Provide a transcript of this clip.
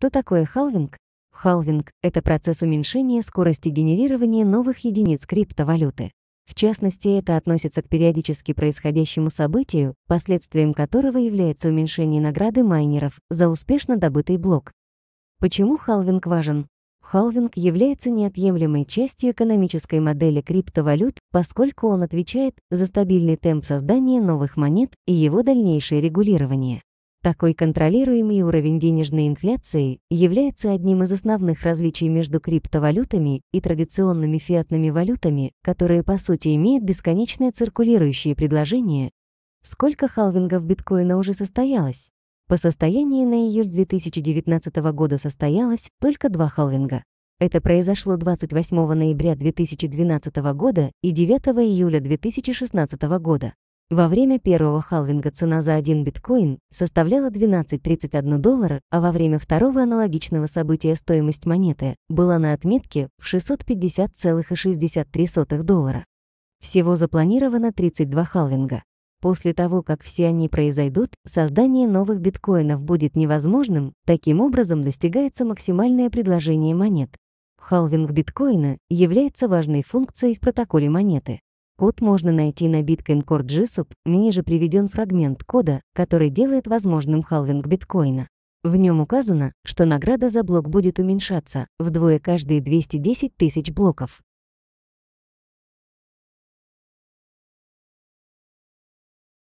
Что такое халвинг? Халвинг — это процесс уменьшения скорости генерирования новых единиц криптовалюты. В частности, это относится к периодически происходящему событию, последствием которого является уменьшение награды майнеров за успешно добытый блок. Почему халвинг важен? Халвинг является неотъемлемой частью экономической модели криптовалют, поскольку он отвечает за стабильный темп создания новых монет и его дальнейшее регулирование. Такой контролируемый уровень денежной инфляции является одним из основных различий между криптовалютами и традиционными фиатными валютами, которые по сути имеют бесконечное циркулирующее предложение. Сколько халвингов биткоина уже состоялось? По состоянию на июль 2019 года состоялось только два халвинга. Это произошло 28 ноября 2012 года и 9 июля 2016 года. Во время первого халвинга цена за один биткоин составляла 12,31 доллара, а во время второго аналогичного события стоимость монеты была на отметке в 650,63 доллара. Всего запланировано 32 халвинга. После того, как все они произойдут, создание новых биткоинов будет невозможным, таким образом достигается максимальное предложение монет. Халвинг биткоина является важной функцией в протоколе монеты. Код можно найти на BitcoinCore GSUB, ниже приведен фрагмент кода, который делает возможным халвинг биткоина. В нем указано, что награда за блок будет уменьшаться вдвое каждые 210 тысяч блоков.